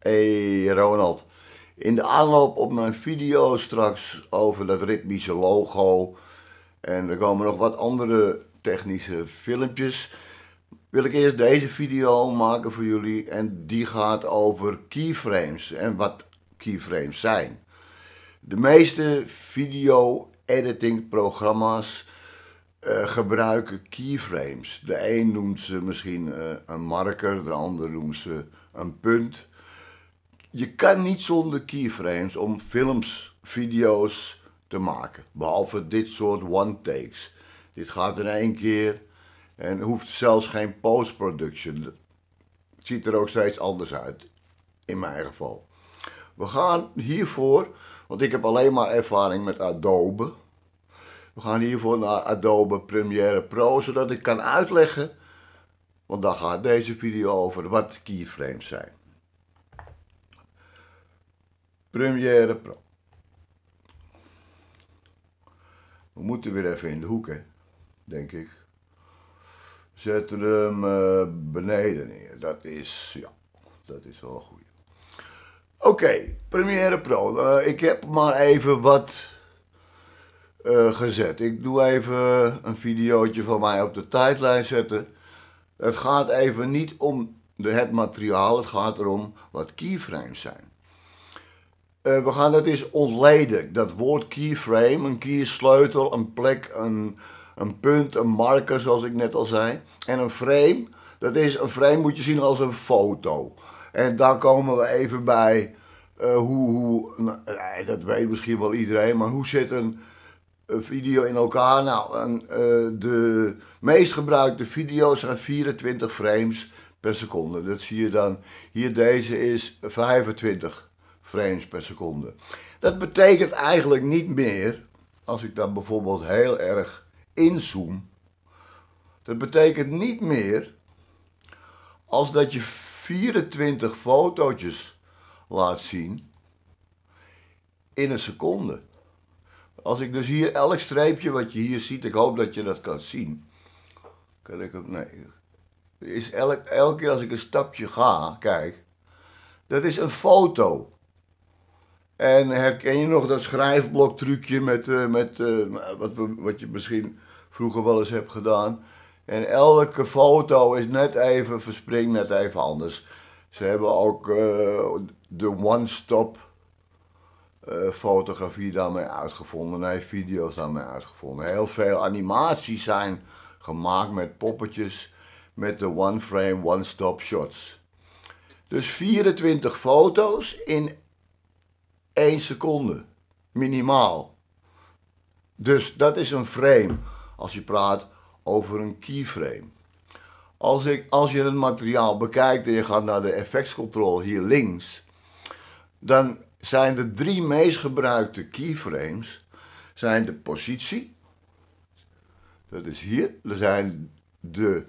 Hey Ronald, in de aanloop op mijn video straks over dat ritmische logo en er komen nog wat andere technische filmpjes, wil ik eerst deze video maken voor jullie en die gaat over keyframes en wat keyframes zijn. De meeste video editing programma's eh, gebruiken keyframes. De een noemt ze misschien eh, een marker, de ander noemt ze een punt. Je kan niet zonder keyframes om films, video's te maken. Behalve dit soort one-takes. Dit gaat in één keer en hoeft zelfs geen post-production. Het ziet er ook steeds anders uit. In mijn geval. We gaan hiervoor, want ik heb alleen maar ervaring met Adobe. We gaan hiervoor naar Adobe Premiere Pro, zodat ik kan uitleggen, want daar gaat deze video over, wat keyframes zijn. Premiere Pro. We moeten weer even in de hoek, hè? Denk ik. Zetten hem eh, beneden neer. Dat is, ja, dat is wel goed. Oké, Premiere Pro. Eh, ik heb maar even wat eh, gezet. Ik doe even een videootje van mij op de tijdlijn zetten. Het gaat even niet om de, het materiaal, het gaat erom wat keyframes zijn. Eh, we gaan dat is ontleden. Dat woord keyframe, een key sleutel, een plek, een, een punt, een marker zoals ik net al zei. En een frame, dat is, een frame moet je zien als een foto. En daar komen we even bij eh, hoe, hoe nou, eh, dat weet misschien wel iedereen, maar hoe zit een video in elkaar? Nou, de meest gebruikte video's zijn 24 frames per seconde. Dat zie je dan. Hier deze is 25 frames per seconde. Dat betekent eigenlijk niet meer, als ik dan bijvoorbeeld heel erg inzoom, dat betekent niet meer als dat je 24 fotootjes laat zien in een seconde. Als ik dus hier elk streepje wat je hier ziet, ik hoop dat je dat kan zien. Kan ik het? Nee. Is elk, elke keer als ik een stapje ga, kijk, dat is een foto. En herken je nog dat schrijfbloktrucje met, eh, met uh, wat, wat je misschien vroeger wel eens hebt gedaan? En elke foto is net even verspringt, net even anders. Ze hebben ook eh, de one-stop fotografie daarmee uitgevonden. Hij heeft video's daarmee uitgevonden. Heel veel animaties zijn gemaakt met poppetjes met de one-frame, one-stop shots. Dus 24 foto's in 1 seconde, minimaal. Dus dat is een frame als je praat over een keyframe. Als, ik, als je het materiaal bekijkt en je gaat naar de effects hier links, dan zijn de drie meest gebruikte keyframes zijn de positie, dat is hier, er zijn de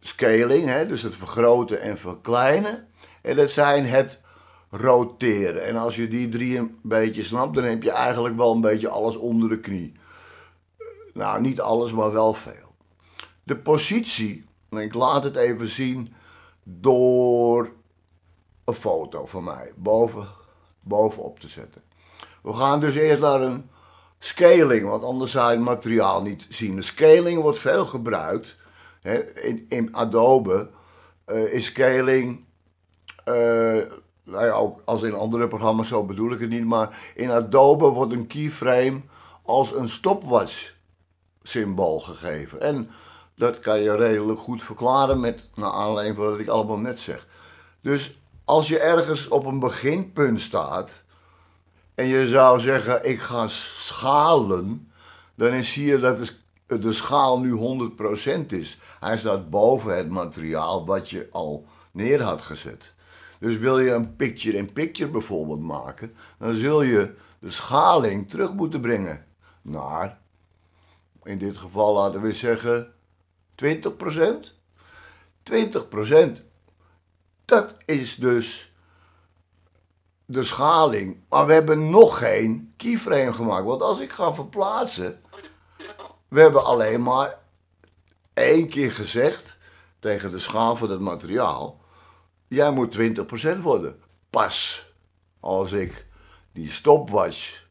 scaling, hè, dus het vergroten en verkleinen, en dat zijn het roteren. En als je die drie een beetje snapt, dan heb je eigenlijk wel een beetje alles onder de knie. Nou, niet alles, maar wel veel. De positie, en ik laat het even zien door een foto van mij boven, bovenop te zetten. We gaan dus eerst naar een scaling, want anders zou je het materiaal niet zien. De scaling wordt veel gebruikt. in, in Adobe uh, is scaling eh, nou ook als in andere programma's, zo bedoel ik het niet, maar in Adobe wordt een keyframe als een stopwatch symbool gegeven. En dat kan je redelijk goed verklaren met, naar aanleiding van wat ik allemaal net zeg. Dus als je ergens op een beginpunt staat en je zou zeggen ik ga schalen, dan zie je dat de schaal nu 100% is. Hij staat boven het materiaal wat je al neer had gezet. Dus wil je een picture-in-picture bijvoorbeeld maken, dan zul je de schaling terug moeten brengen naar, in dit geval laten we zeggen, 20%. 20%. Dat is dus de schaling. Maar we hebben nog geen keyframe gemaakt. Want als ik ga verplaatsen, we hebben alleen maar één keer gezegd tegen de schaal van het materiaal jij moet 20% worden. Pas als ik die stopwatch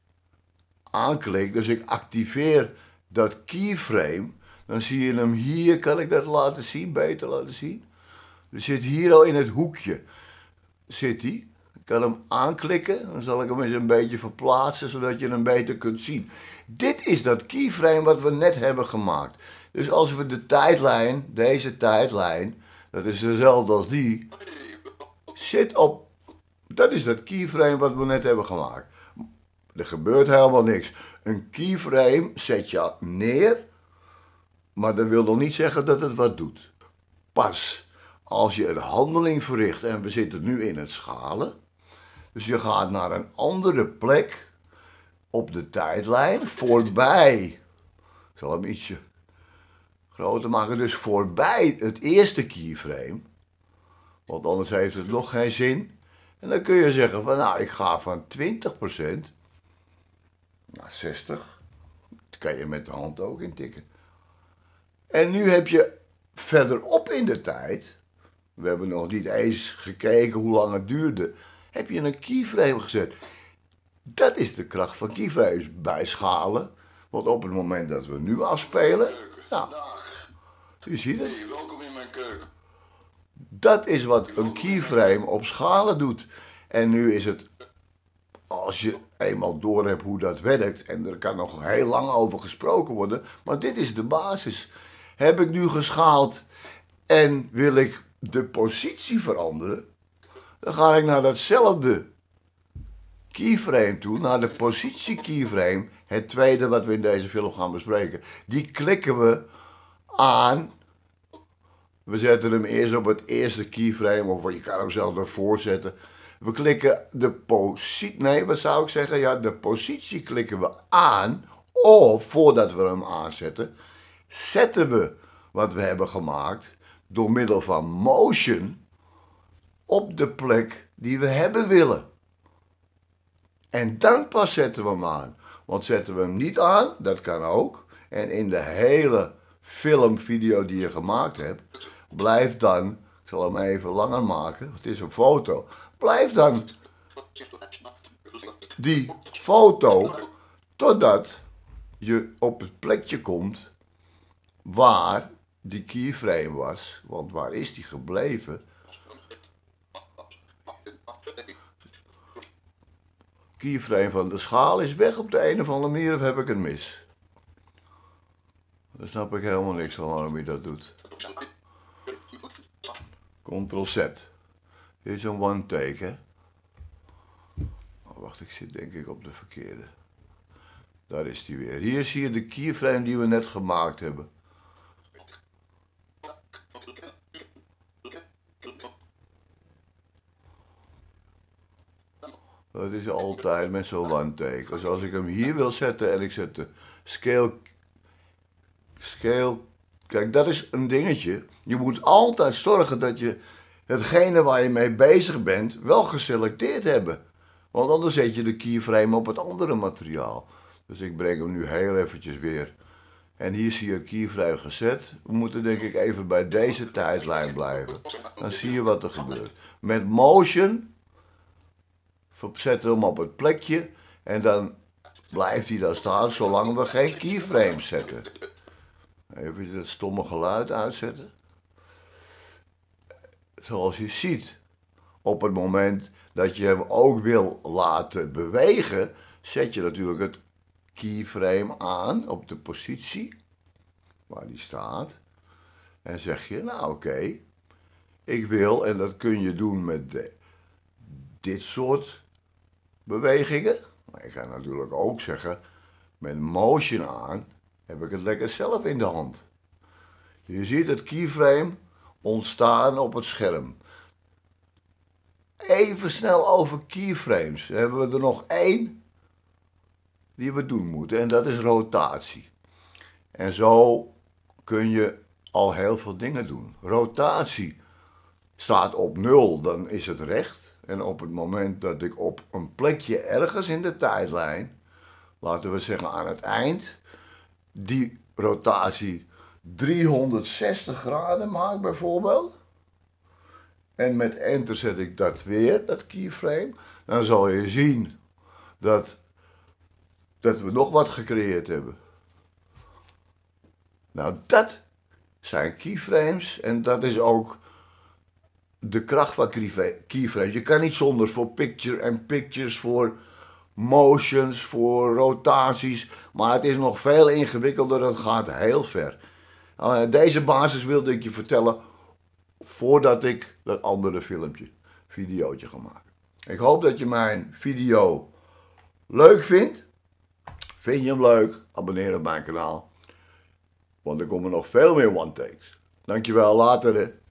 aanklik, dus ik activeer dat keyframe, dan zie je hem hier, kan ik dat laten zien, beter laten zien. Er zit hier al in het hoekje, zit hij. Ik kan hem aanklikken, dan zal ik hem eens een beetje verplaatsen, zodat je hem beter kunt zien. Dit is dat keyframe wat we net hebben gemaakt. Dus als we de tijdlijn, deze tijdlijn, dat is dezelfde als die, zit op. Dat is dat keyframe wat we net hebben gemaakt. Er gebeurt helemaal niks. Een keyframe zet je neer, maar dat wil nog niet zeggen dat het wat doet. Pas als je een handeling verricht, en we zitten nu in het schalen, dus je gaat naar een andere plek op de tijdlijn voorbij. Ik zal hem ietsje groter maken. Dus voorbij het eerste keyframe want anders heeft het nog geen zin. En dan kun je zeggen van nou, ik ga van 20% naar 60. Dat kan je met de hand ook intikken. En nu heb je verderop in de tijd, we hebben nog niet eens gekeken hoe lang het duurde, heb je een keyframe gezet. Dat is de kracht van keyframes bijschalen. Want op het moment dat we nu afspelen, nou, u ziet het. welkom in mijn keuken. Dat is wat een keyframe op schalen doet. En nu is het, als je eenmaal door hebt hoe dat werkt, en er kan nog heel lang over gesproken worden, maar dit is de basis. Heb ik nu geschaald en wil ik de positie veranderen, dan ga ik naar datzelfde keyframe toe, naar de positie keyframe, het tweede wat we in deze film gaan bespreken. Die klikken we aan we zetten hem eerst op het eerste keyframe of je kan hem zelf naar voorzetten. zetten. We klikken de positie, nee wat zou ik zeggen, ja de positie klikken we aan of voordat we hem aanzetten, zetten we wat we hebben gemaakt door middel van motion op de plek die we hebben willen. En dan pas zetten we hem aan. Want zetten we hem niet aan, dat kan ook. En in de hele film, video die je gemaakt hebt, blijf dan, ik zal hem even langer maken, het is een foto, blijf dan die foto totdat je op het plekje komt waar die keyframe was, want waar is die gebleven? Keyframe van de schaal is weg op de een of andere manier of heb ik het mis? Daar snap ik helemaal niks van waarom je dat doet. Ctrl Z. Dit is een one take, hè? Oh, wacht, ik zit denk ik op de verkeerde. Daar is die weer. Hier zie je de keyframe die we net gemaakt hebben. Dat is altijd met zo'n one take. Dus als ik hem hier wil zetten en ik zet de scale Scale. Kijk, dat is een dingetje. Je moet altijd zorgen dat je hetgene waar je mee bezig bent wel geselecteerd hebben. Want anders zet je de keyframe op het andere materiaal. Dus ik breng hem nu heel eventjes weer. En hier zie je keyframe gezet. We moeten denk ik even bij deze tijdlijn blijven. Dan zie je wat er gebeurt. Met motion we hem op het plekje en dan blijft hij daar staan zolang we geen keyframe zetten. Even dat stomme geluid uitzetten. Zoals je ziet, op het moment dat je hem ook wil laten bewegen, zet je natuurlijk het keyframe aan op de positie waar die staat. En zeg je, nou oké, ik wil, en dat kun je doen met dit soort bewegingen. Maar ik ga natuurlijk ook zeggen, met motion aan, heb ik het lekker zelf in de hand. Je ziet het keyframe ontstaan op het scherm. Even snel over keyframes. hebben we er nog één die we doen moeten en dat is rotatie. En zo kun je al heel veel dingen doen. Rotatie staat op nul, dan is het recht. En op het moment dat ik op een plekje ergens in de tijdlijn, laten we zeggen aan het eind, die rotatie 360 graden maak bijvoorbeeld. En met enter zet ik dat weer, dat keyframe. Dan zal je zien dat, dat we nog wat gecreëerd hebben. Nou, dat zijn keyframes en dat is ook de kracht van keyframes. Je kan niet zonder voor picture en pictures, voor motions, voor rotaties. Maar het is nog veel ingewikkelder, het gaat heel ver. Nou, deze basis wilde ik je vertellen voordat ik dat andere filmpje, videootje ga maken. Ik hoop dat je mijn video leuk vindt. Vind je hem leuk? Abonneer op mijn kanaal. Want er komen nog veel meer one-takes. Dankjewel, later.